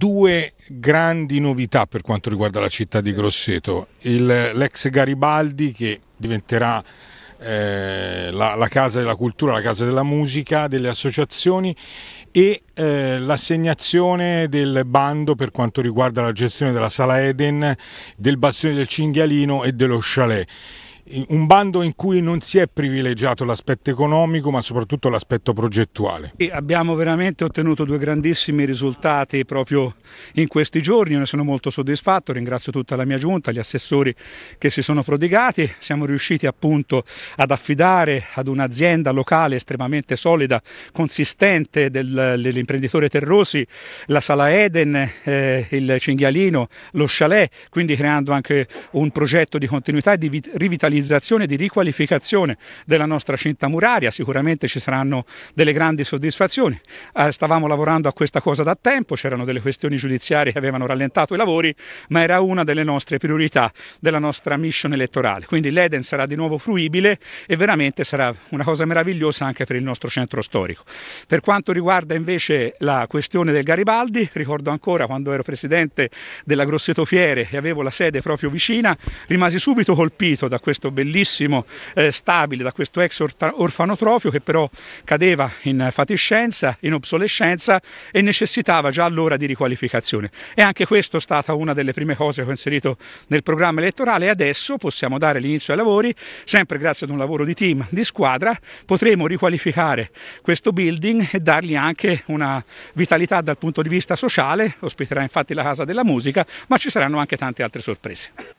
due grandi novità per quanto riguarda la città di Grosseto. Il, l'ex Garibaldi che diventerà eh, la, la, casa della cultura, la casa della musica, delle associazioni e eh, l'assegnazione del bando per quanto riguarda la gestione della sala Eden, del bastione del Cinghialino e dello chalet un bando in cui non si è privilegiato l'aspetto economico ma soprattutto l'aspetto progettuale. E abbiamo veramente ottenuto due grandissimi risultati proprio in questi giorni, ne sono molto soddisfatto, ringrazio tutta la mia giunta, gli assessori che si sono prodigati, siamo riusciti appunto ad affidare ad un'azienda locale estremamente solida, consistente dell'imprenditore Terrosi, la Sala Eden, eh, il Cinghialino, lo Chalet, quindi creando anche un progetto di continuità e di rivitalizzazione modernizzazione, di riqualificazione della nostra cinta muraria, sicuramente ci saranno delle grandi soddisfazioni. Eh, stavamo lavorando a questa cosa da tempo, c'erano delle questioni giudiziarie che avevano rallentato i lavori, ma era una delle nostre priorità della nostra mission elettorale. Quindi l'Eden sarà di nuovo fruibile e veramente sarà una cosa meravigliosa anche per il nostro centro storico. Per quanto riguarda invece la questione del Garibaldi, ricordo ancora quando ero presidente della Grosseto Fiere e avevo la sede proprio vicina, rimasi subito colpito da questo questo bellissimo eh, stabile, da questo ex orfanotrofio che però cadeva in fatiscenza, in obsolescenza e necessitava già allora di riqualificazione. E anche questo è stata una delle prime cose che ho inserito nel programma elettorale e adesso possiamo dare l'inizio ai lavori, sempre grazie ad un lavoro di team, di squadra, potremo riqualificare questo building e dargli anche una vitalità dal punto di vista sociale, ospiterà infatti la Casa della Musica, ma ci saranno anche tante altre sorprese.